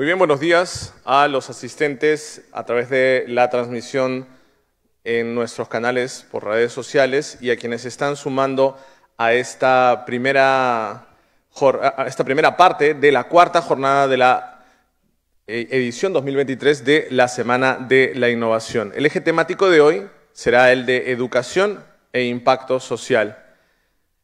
Muy bien, buenos días a los asistentes a través de la transmisión en nuestros canales por redes sociales y a quienes están sumando a esta primera, a esta primera parte de la cuarta jornada de la eh, edición 2023 de la Semana de la Innovación. El eje temático de hoy será el de educación e impacto social.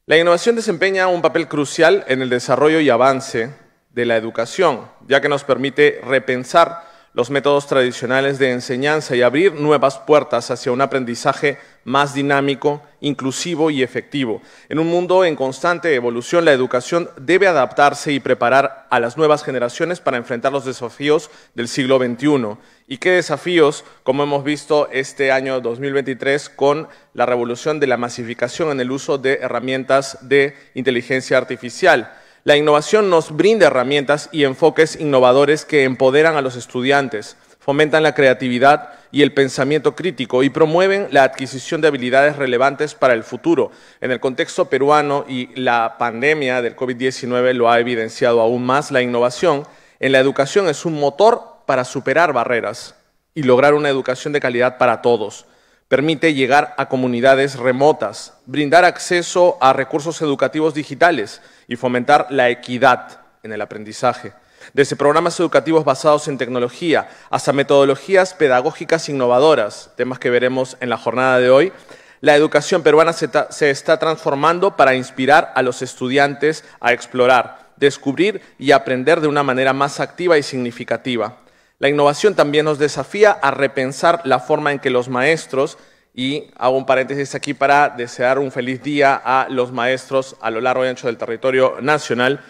La innovación desempeña un papel crucial en el desarrollo y avance de la educación, ya que nos permite repensar los métodos tradicionales de enseñanza y abrir nuevas puertas hacia un aprendizaje más dinámico, inclusivo y efectivo. En un mundo en constante evolución, la educación debe adaptarse y preparar a las nuevas generaciones para enfrentar los desafíos del siglo XXI. ¿Y qué desafíos, como hemos visto este año 2023, con la revolución de la masificación en el uso de herramientas de inteligencia artificial? La innovación nos brinda herramientas y enfoques innovadores que empoderan a los estudiantes, fomentan la creatividad y el pensamiento crítico y promueven la adquisición de habilidades relevantes para el futuro. En el contexto peruano y la pandemia del COVID-19 lo ha evidenciado aún más, la innovación en la educación es un motor para superar barreras y lograr una educación de calidad para todos. Permite llegar a comunidades remotas, brindar acceso a recursos educativos digitales y fomentar la equidad en el aprendizaje. Desde programas educativos basados en tecnología hasta metodologías pedagógicas innovadoras, temas que veremos en la jornada de hoy, la educación peruana se, se, está transformando para inspirar a los estudiantes a explorar, descubrir y aprender de una manera más activa y significativa. La innovación también nos desafía a repensar la forma en que los maestros, y hago un paréntesis aquí para desear un feliz día a los maestros a lo largo y ancho del territorio nacional,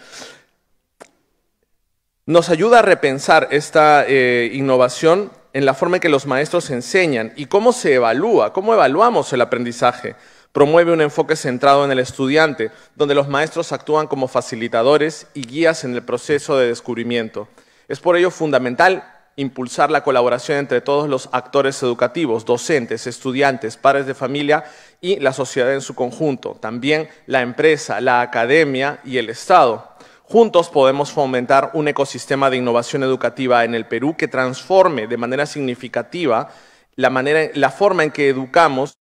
nos ayuda a repensar esta eh, innovación en la forma en que los maestros enseñan y cómo se evalúa, cómo evaluamos el aprendizaje. Promueve un enfoque centrado en el estudiante, donde los maestros actúan como facilitadores y guías en el proceso de descubrimiento. Es por ello fundamental impulsar la colaboración entre todos los actores educativos, docentes, estudiantes, padres de familia y la sociedad en su conjunto, también la empresa, la academia y el Estado. Juntos podemos fomentar un ecosistema de innovación educativa en el Perú que transforme de manera significativa la, manera, la forma en que educamos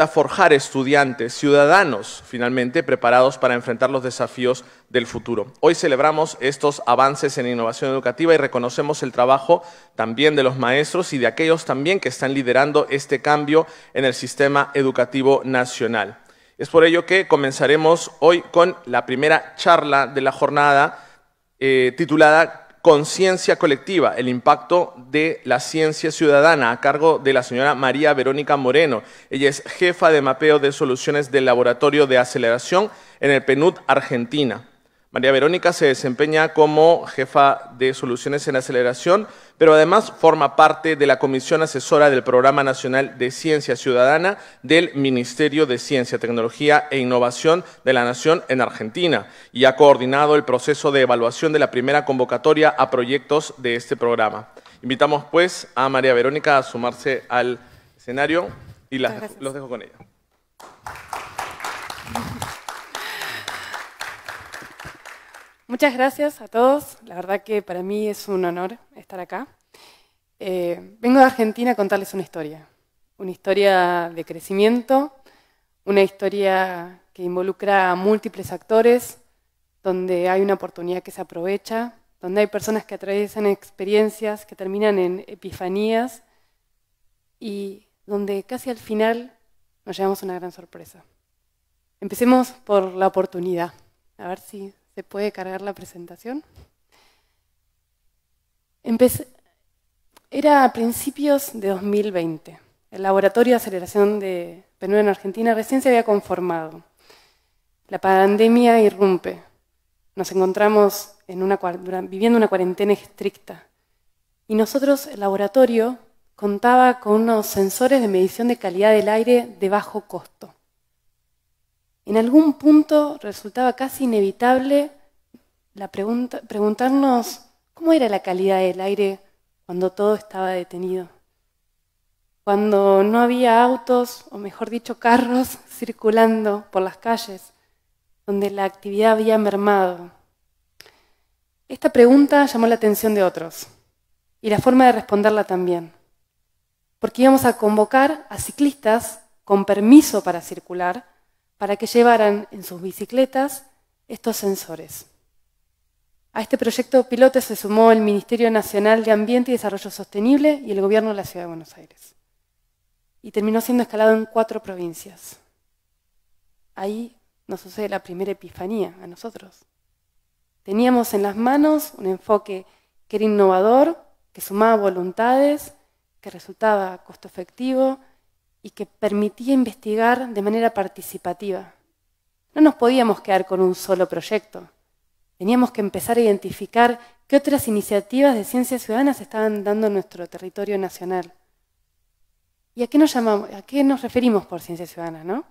a forjar estudiantes, ciudadanos finalmente preparados para enfrentar los desafíos del futuro. Hoy celebramos estos avances en innovación educativa y reconocemos el trabajo también de los maestros y de aquellos también que están liderando este cambio en el sistema educativo nacional. Es por ello que comenzaremos hoy con la primera charla de la jornada eh, titulada Conciencia Colectiva, el impacto de la ciencia ciudadana, a cargo de la señora María Verónica Moreno. Ella es jefa de mapeo de soluciones del Laboratorio de Aceleración en el PNUD Argentina. María Verónica se desempeña como jefa de soluciones en aceleración, pero además forma parte de la comisión asesora del Programa Nacional de Ciencia Ciudadana del Ministerio de Ciencia, Tecnología e Innovación de la Nación en Argentina y ha coordinado el proceso de evaluación de la primera convocatoria a proyectos de este programa. Invitamos pues a María Verónica a sumarse al escenario y los dejo con ella. Muchas gracias a todos. La verdad que para mí es un honor estar acá. Eh, vengo de Argentina a contarles una historia. Una historia de crecimiento, una historia que involucra a múltiples actores, donde hay una oportunidad que se aprovecha, donde hay personas que atraviesan experiencias que terminan en epifanías y donde casi al final nos llevamos una gran sorpresa. Empecemos por la oportunidad. A ver si ¿Se puede cargar la presentación? era a principios de 2020. El Laboratorio de Aceleración de PNU en Argentina recién se había conformado. La pandemia irrumpe. Nos encontramos viviendo una cuarentena estricta. Y nosotros, el laboratorio, contaba con unos sensores de medición de calidad del aire de bajo costo. En algún punto resultaba casi inevitable preguntarnos cómo era la calidad del aire cuando todo estaba detenido, cuando no había autos, o mejor dicho, carros circulando por las calles, donde la actividad había mermado. Esta pregunta llamó la atención de otros y la forma de responderla también, porque íbamos a convocar a ciclistas con permiso para circular para que llevaran en sus bicicletas estos sensores. A este proyecto piloto se sumó el Ministerio Nacional de Ambiente y Desarrollo Sostenible y el Gobierno de la Ciudad de Buenos Aires. Y terminó siendo escalado en cuatro provincias. Ahí nos sucede la primera epifanía a nosotros. Teníamos en las manos un enfoque que era innovador, que sumaba voluntades, que resultaba costo efectivo, y que permitía investigar de manera participativa. No nos podíamos quedar con un solo proyecto. Teníamos que empezar a identificar qué otras iniciativas de Ciencia Ciudadana se estaban dando en nuestro territorio nacional. ¿Y a qué nos, referimos por Ciencia Ciudadana? ¿no?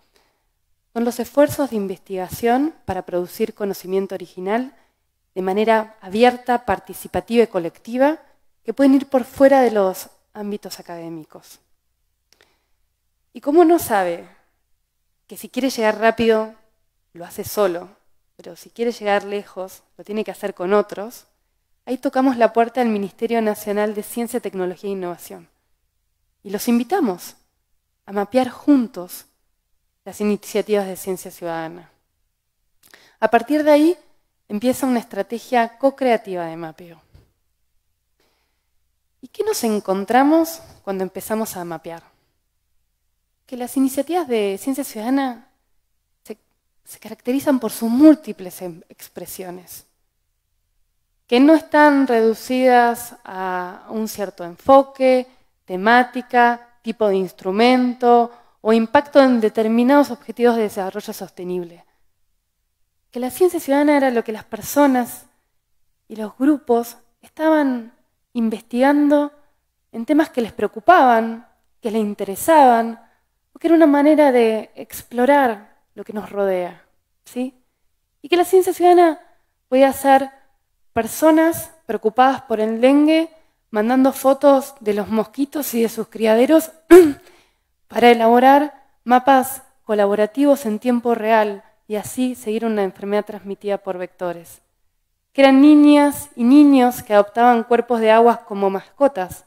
Son los esfuerzos de investigación para producir conocimiento original de manera abierta, participativa y colectiva que pueden ir por fuera de los ámbitos académicos. ¿Y cómo no sabe que si quiere llegar rápido, lo hace solo, pero si quiere llegar lejos, lo tiene que hacer con otros? Ahí tocamos la puerta del Ministerio Nacional de Ciencia, Tecnología e Innovación. Y los invitamos a mapear juntos las iniciativas de ciencia ciudadana. A partir de ahí empieza una estrategia co-creativa de mapeo. ¿Y qué nos encontramos cuando empezamos a mapear? que las iniciativas de ciencia ciudadana se, caracterizan por sus múltiples em, expresiones, que no están reducidas a un cierto enfoque, temática, tipo de instrumento o impacto en determinados objetivos de desarrollo sostenible. Que la ciencia ciudadana era lo que las personas y los grupos estaban investigando en temas que les preocupaban, que les interesaban, que era una manera de explorar lo que nos rodea, ¿sí? Y que la ciencia ciudadana podía hacer personas preocupadas por el dengue, mandando fotos de los mosquitos y de sus criaderos para elaborar mapas colaborativos en tiempo real y así seguir una enfermedad transmitida por vectores. Que eran niñas y niños que adoptaban cuerpos de aguas como mascotas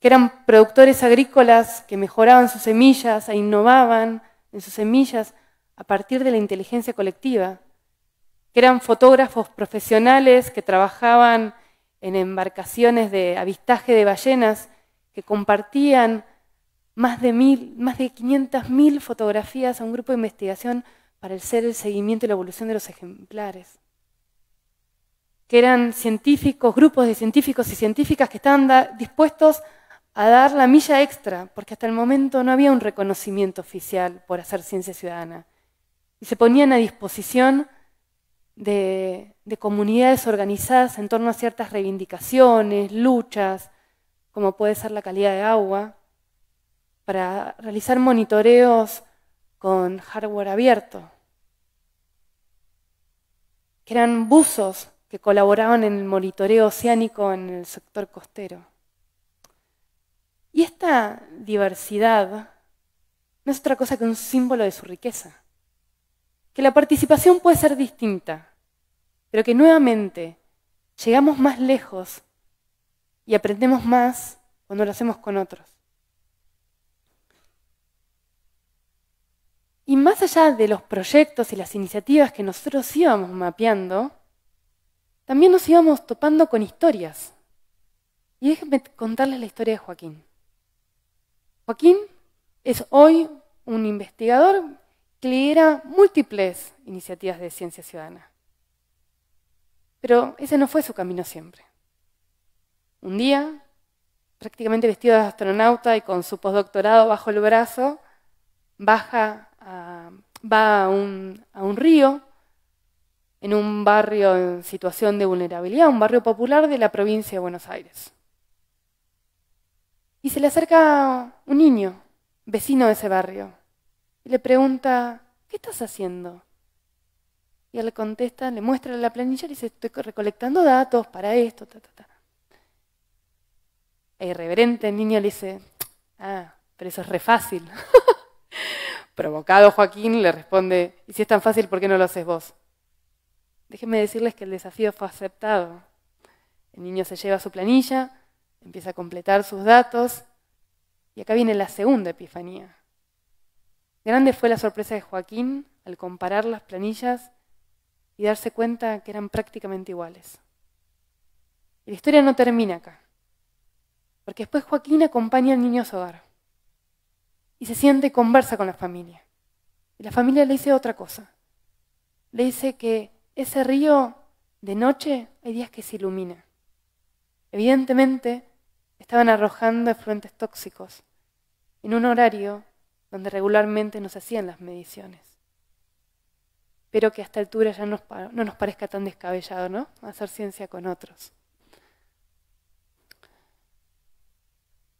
que eran productores agrícolas que mejoraban sus semillas e innovaban en sus semillas a partir de la inteligencia colectiva, que eran fotógrafos profesionales que trabajaban en embarcaciones de avistaje de ballenas, que compartían más de, mil, más de 500.000 fotografías a un grupo de investigación para el ser el seguimiento y la evolución de los ejemplares que eran científicos, grupos de científicos y científicas que estaban dispuestos a dar la milla extra, porque hasta el momento no había un reconocimiento oficial por hacer ciencia ciudadana. Y se ponían a disposición de, comunidades organizadas en torno a ciertas reivindicaciones, luchas, como puede ser la calidad de agua, para realizar monitoreos con hardware abierto, que eran buzos que colaboraban en el monitoreo oceánico en el sector costero. Y esta diversidad no es otra cosa que un símbolo de su riqueza. Que la participación puede ser distinta, pero que nuevamente llegamos más lejos y aprendemos más cuando lo hacemos con otros. Y más allá de los proyectos y las iniciativas que nosotros íbamos mapeando, también nos íbamos topando con historias. Y déjenme contarles la historia de Joaquín. Joaquín es hoy un investigador que lidera múltiples iniciativas de ciencia ciudadana. Pero ese no fue su camino siempre. Un día, prácticamente vestido de astronauta y con su postdoctorado bajo el brazo, va a un río en un barrio en situación de vulnerabilidad, un barrio popular de la provincia de Buenos Aires. Y se le acerca un niño, vecino de ese barrio, y le pregunta, ¿qué estás haciendo? Y él le contesta, le muestra la planilla y dice, estoy recolectando datos para esto, ta, ta, ta. E irreverente el niño le dice, ah, pero eso es re fácil. Provocado Joaquín le responde, ¿y si es tan fácil, por qué no lo haces vos? Déjenme decirles que el desafío fue aceptado. El niño se lleva su planilla, empieza a completar sus datos. Y acá viene la segunda epifanía. Grande fue la sorpresa de Joaquín al comparar las planillas y darse cuenta que eran prácticamente iguales. Y la historia no termina acá, porque después Joaquín acompaña al niño a su hogar y se siente y conversa con la familia. Y la familia le dice otra cosa. Le dice que ese río de noche hay días que se ilumina. Evidentemente, estaban arrojando efluentes tóxicos en un horario donde regularmente nos hacían las mediciones. Pero que a esta altura ya no nos parezca tan descabellado, ¿no? Hacer ciencia con otros.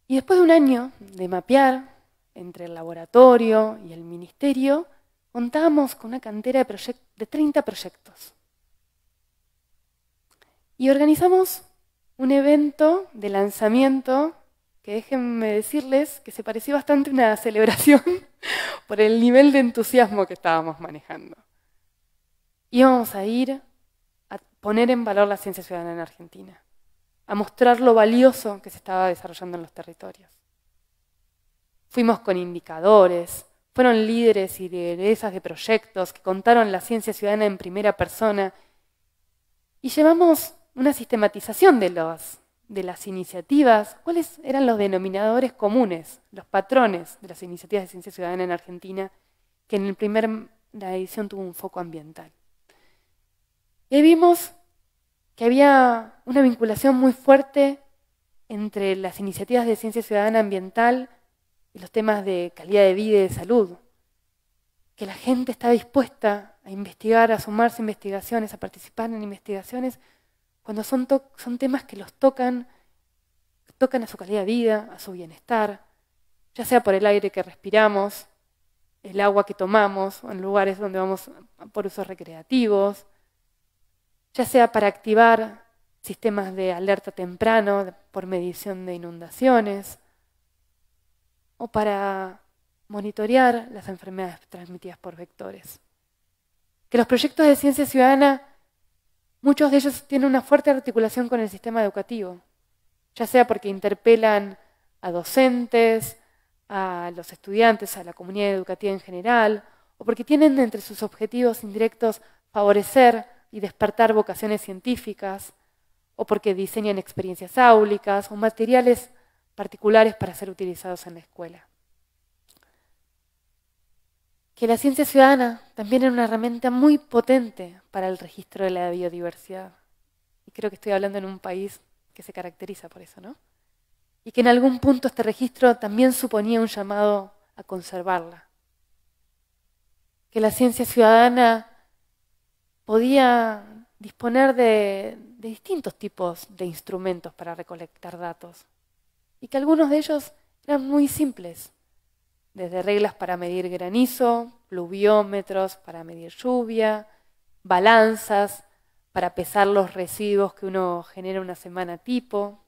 Y después de un año de mapear entre el laboratorio y el ministerio, contábamos con una cantera de, de 30 proyectos. Y organizamos un evento de lanzamiento que déjenme decirles que se pareció bastante a una celebración por el nivel de entusiasmo que estábamos manejando. Íbamos a ir a poner en valor la ciencia ciudadana en Argentina, a mostrar lo valioso que se estaba desarrollando en los territorios. Fuimos con indicadores, fueron líderes y lideresas de proyectos que contaron la ciencia ciudadana en primera persona y llevamos una sistematización de, las iniciativas. ¿Cuáles eran los denominadores comunes, los patrones de las iniciativas de ciencia ciudadana en Argentina, que en el primer, la edición tuvo un foco ambiental? Y ahí vimos que había una vinculación muy fuerte entre las iniciativas de ciencia ciudadana ambiental y los temas de calidad de vida y de salud, que la gente está dispuesta a investigar, a sumarse a investigaciones, a participar en investigaciones, cuando son, temas que los tocan, tocan a su calidad de vida, a su bienestar, ya sea por el aire que respiramos, el agua que tomamos, o en lugares donde vamos por usos recreativos, ya sea para activar sistemas de alerta temprano por medición de inundaciones, o para monitorear las enfermedades transmitidas por vectores. Que los proyectos de ciencia ciudadana Muchos de ellos tienen una fuerte articulación con el sistema educativo, ya sea porque interpelan a docentes, a los estudiantes, a la comunidad educativa en general, o porque tienen entre sus objetivos indirectos favorecer y despertar vocaciones científicas, o porque diseñan experiencias áulicas o materiales particulares para ser utilizados en la escuela que la ciencia ciudadana también era una herramienta muy potente para el registro de la biodiversidad. Y creo que estoy hablando en un país que se caracteriza por eso, ¿no? Y que en algún punto este registro también suponía un llamado a conservarla. Que la ciencia ciudadana podía disponer de, de, distintos tipos de instrumentos para recolectar datos y que algunos de ellos eran muy simples, desde reglas para medir granizo, pluviómetros para medir lluvia, balanzas para pesar los residuos que uno genera una semana tipo.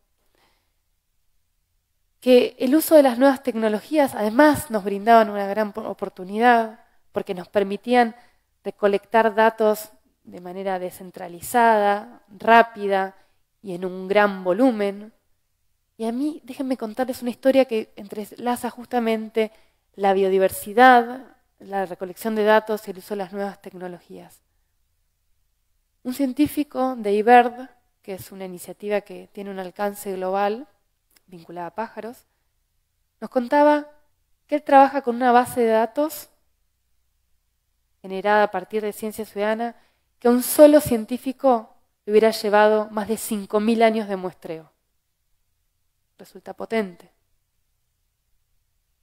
Que el uso de las nuevas tecnologías además nos brindaban una gran oportunidad porque nos permitían recolectar datos de manera descentralizada, rápida y en un gran volumen. Y a mí, déjenme contarles una historia que entrelaza justamente la biodiversidad, la recolección de datos y el uso de las nuevas tecnologías. Un científico de IBERD, que es una iniciativa que tiene un alcance global vinculada a pájaros, nos contaba que él trabaja con una base de datos generada a partir de ciencia ciudadana que a un solo científico le hubiera llevado más de 5.000 años de muestreo. Resulta potente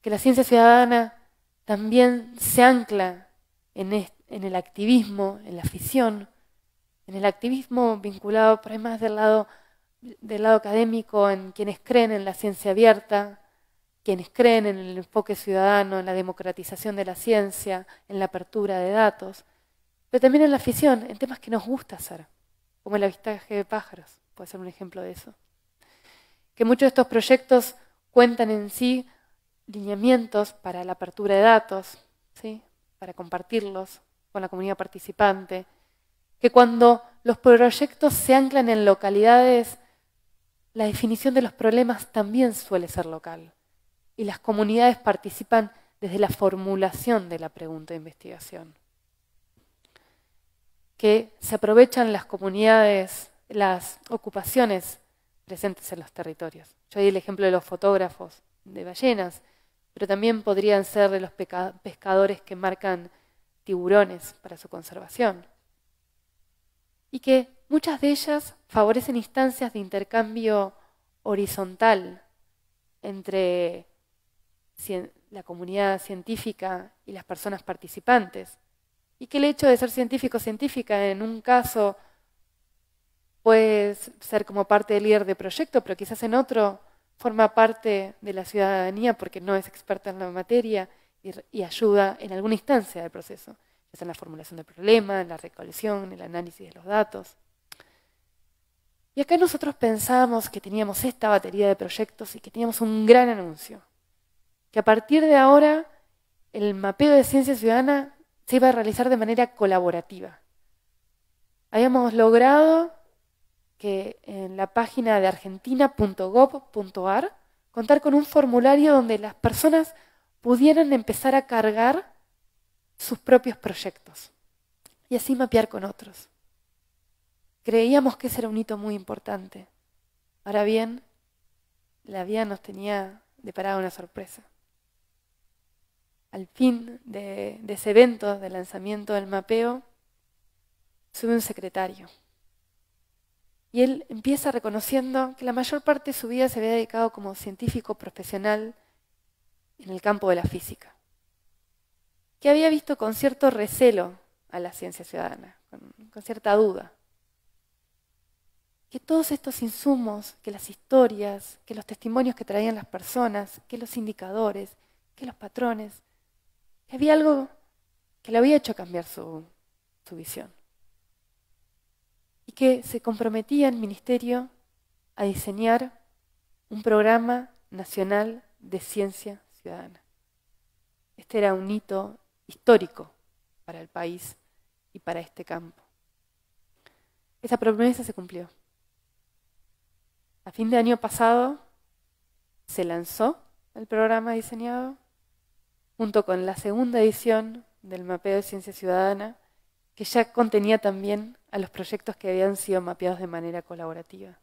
que la ciencia ciudadana también se ancla en, el activismo, en la afición, en el activismo vinculado por ahí más del lado, del lado académico, en quienes creen en la ciencia abierta, quienes creen en el enfoque ciudadano, en la democratización de la ciencia, en la apertura de datos, pero también en la afición, en temas que nos gusta hacer, como el avistaje de pájaros, puede ser un ejemplo de eso. Que muchos de estos proyectos cuentan en sí lineamientos para la apertura de datos, ¿sí? para compartirlos con la comunidad participante, que cuando los proyectos se anclan en localidades, la definición de los problemas también suele ser local y las comunidades participan desde la formulación de la pregunta de investigación. Que se aprovechan las comunidades, las ocupaciones presentes en los territorios. Yo di el ejemplo de los fotógrafos de ballenas, pero también podrían ser de los pescadores que marcan tiburones para su conservación. Y que muchas de ellas favorecen instancias de intercambio horizontal entre la comunidad científica y las personas participantes. Y que el hecho de ser científico científica en un caso puede ser como parte del líder de proyecto, pero quizás en otro forma parte de la ciudadanía porque no es experta en la materia y, ayuda en alguna instancia del proceso, sea en la formulación del problema, en la recolección, en el análisis de los datos. Y acá nosotros pensamos que teníamos esta batería de proyectos y que teníamos un gran anuncio, que a partir de ahora el mapeo de ciencia ciudadana se iba a realizar de manera colaborativa. Habíamos logrado que en la página de argentina.gov.ar contar con un formulario donde las personas pudieran empezar a cargar sus propios proyectos y así mapear con otros. Creíamos que ese era un hito muy importante. Ahora bien, la vida nos tenía deparada una sorpresa. Al fin de, de ese evento de lanzamiento del mapeo, sube un secretario. Y él empieza reconociendo que la mayor parte de su vida se había dedicado como científico profesional en el campo de la física, que había visto con cierto recelo a la ciencia ciudadana, con, cierta duda, que todos estos insumos, que las historias, que los testimonios que traían las personas, que los indicadores, que los patrones, que había algo que le había hecho cambiar su visión y que se comprometía el Ministerio a diseñar un programa nacional de ciencia ciudadana. Este era un hito histórico para el país y para este campo. Esa promesa se cumplió. A fin de año pasado se lanzó el programa diseñado junto con la segunda edición del mapeo de ciencia ciudadana, que ya contenía también a los proyectos que habían sido mapeados de manera colaborativa.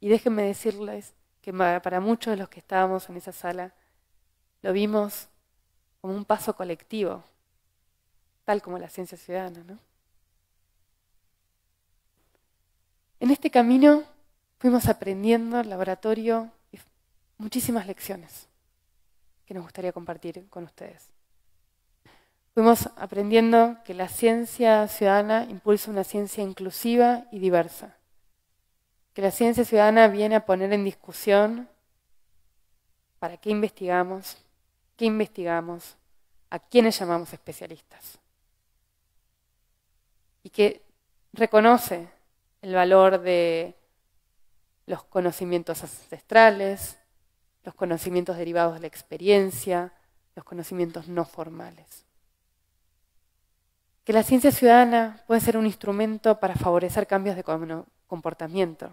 Y déjenme decirles que para muchos de los que estábamos en esa sala, lo vimos como un paso colectivo, tal como la ciencia ciudadana. ¿no? En este camino fuimos aprendiendo el laboratorio y muchísimas lecciones que nos gustaría compartir con ustedes fuimos aprendiendo que la ciencia ciudadana impulsa una ciencia inclusiva y diversa, que la ciencia ciudadana viene a poner en discusión para qué investigamos, qué investigamos, a quiénes llamamos especialistas, y que reconoce el valor de los conocimientos ancestrales, los conocimientos derivados de la experiencia, los conocimientos no formales que la ciencia ciudadana puede ser un instrumento para favorecer cambios de comportamiento,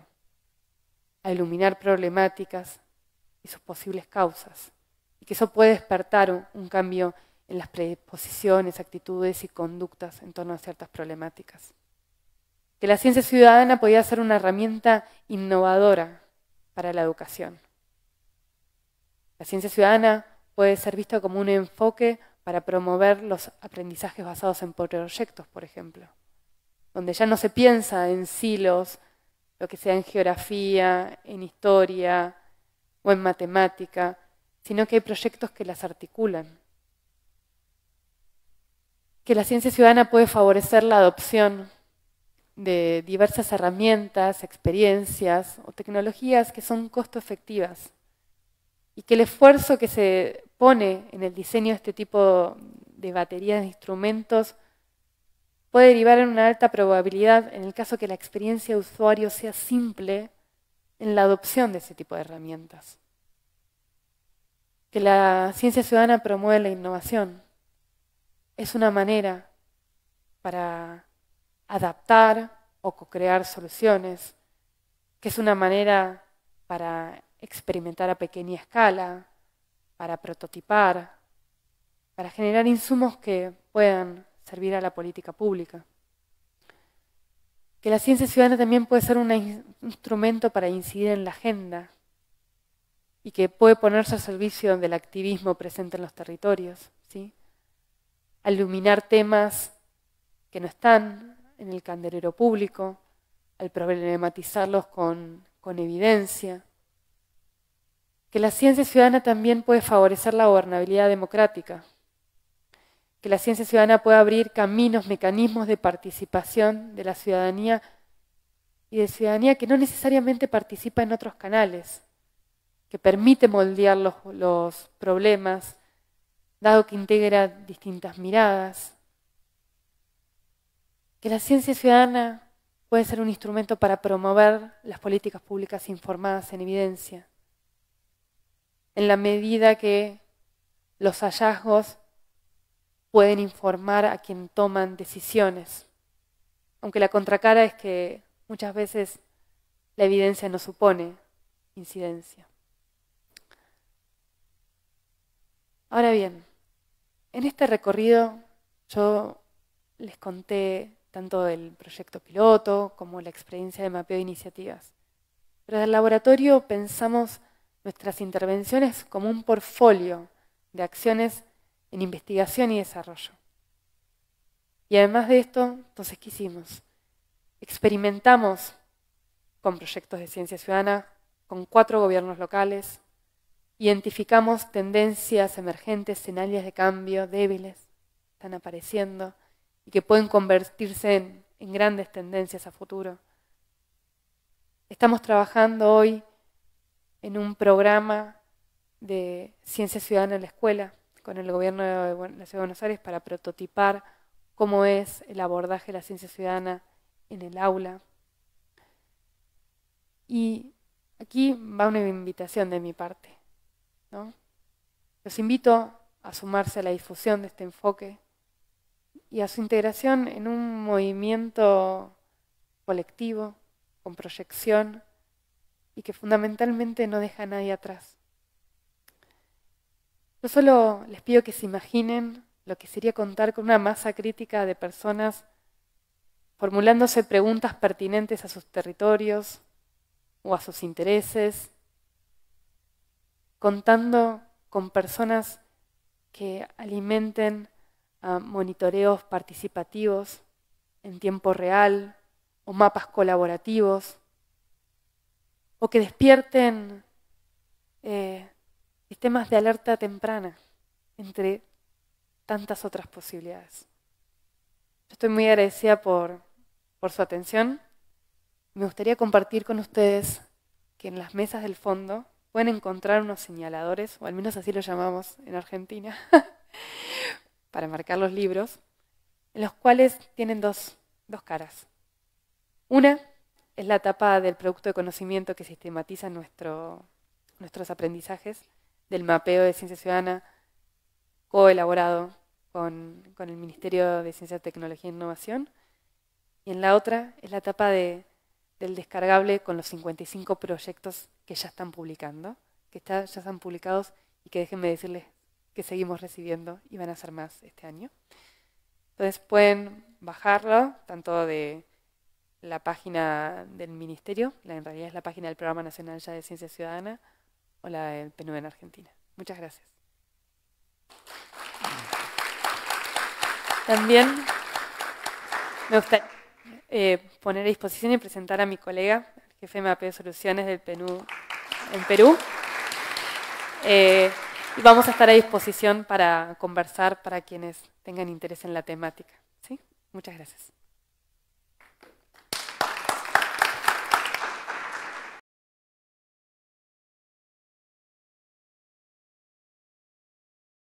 a iluminar problemáticas y sus posibles causas, y que eso puede despertar un cambio en las predisposiciones, actitudes y conductas en torno a ciertas problemáticas. Que la ciencia ciudadana podía ser una herramienta innovadora para la educación. La ciencia ciudadana puede ser vista como un enfoque para promover los aprendizajes basados en proyectos, por ejemplo, donde ya no se piensa en silos, lo que sea en geografía, en historia o en matemática, sino que hay proyectos que las articulan. Que la ciencia ciudadana puede favorecer la adopción de diversas herramientas, experiencias o tecnologías que son costo efectivas y que el esfuerzo que se pone en el diseño de este tipo de baterías de instrumentos puede derivar en una alta probabilidad, en el caso que la experiencia de usuario sea simple, en la adopción de ese tipo de herramientas. Que la ciencia ciudadana promueve la innovación es una manera para adaptar o co-crear soluciones, que es una manera para experimentar a pequeña escala, para prototipar, para generar insumos que puedan servir a la política pública. Que la ciencia ciudadana también puede ser un instrumento para incidir en la agenda y que puede ponerse al servicio del activismo presente en los territorios, ¿sí? iluminar temas que no están en el candelero público, al problematizarlos con evidencia que la ciencia ciudadana también puede favorecer la gobernabilidad democrática, que la ciencia ciudadana puede abrir caminos, mecanismos de participación de la ciudadanía y de ciudadanía que no necesariamente participa en otros canales, que permite moldear los, los problemas, dado que integra distintas miradas, que la ciencia ciudadana puede ser un instrumento para promover las políticas públicas informadas en evidencia en la medida que los hallazgos pueden informar a quien toman decisiones. Aunque la contracara es que muchas veces la evidencia no supone incidencia. Ahora bien, en este recorrido yo les conté tanto del proyecto piloto como la experiencia de mapeo de iniciativas. Pero el laboratorio pensamos nuestras intervenciones como un portfolio de acciones en investigación y desarrollo. Y además de esto, entonces, ¿qué hicimos? Experimentamos con proyectos de ciencia ciudadana, con cuatro gobiernos locales, identificamos tendencias emergentes escenarios de cambio débiles, están apareciendo, y que pueden convertirse en, en grandes tendencias a futuro. Estamos trabajando hoy en un programa de ciencia ciudadana en la escuela con el gobierno de la Ciudad de Buenos Aires para prototipar cómo es el abordaje de la ciencia ciudadana en el aula. Y aquí va una invitación de mi parte. ¿no? Los invito a sumarse a la difusión de este enfoque y a su integración en un movimiento colectivo, con proyección y que fundamentalmente no deja a nadie atrás. Yo solo les pido que se imaginen lo que sería contar con una masa crítica de personas formulándose preguntas pertinentes a sus territorios o a sus intereses, contando con personas que alimenten a ah, monitoreos participativos en tiempo real o mapas colaborativos o que despierten eh, sistemas de alerta temprana entre tantas otras posibilidades. Yo estoy muy agradecida por, su atención. Me gustaría compartir con ustedes que en las mesas del fondo pueden encontrar unos señaladores, o al menos así lo llamamos en Argentina, para marcar los libros, en los cuales tienen dos caras. Una es la etapa del producto de conocimiento que sistematiza nuestros aprendizajes, del mapeo de ciencia ciudadana coelaborado con, el Ministerio de Ciencia, Tecnología e Innovación. Y en la otra es la etapa del descargable con los 55 proyectos que ya están publicando, que ya están publicados y que déjenme decirles que seguimos recibiendo y van a ser más este año. Entonces pueden bajarlo, tanto de la página del ministerio, la, en realidad es la página del Programa Nacional ya de Ciencia Ciudadana o la del PNU en Argentina. Muchas gracias. También me gustaría eh, poner a disposición y presentar a mi colega, el jefe MAP de Soluciones del PNU en Perú. Eh, y vamos a estar a disposición para conversar para quienes tengan interés en la temática. ¿sí? Muchas gracias.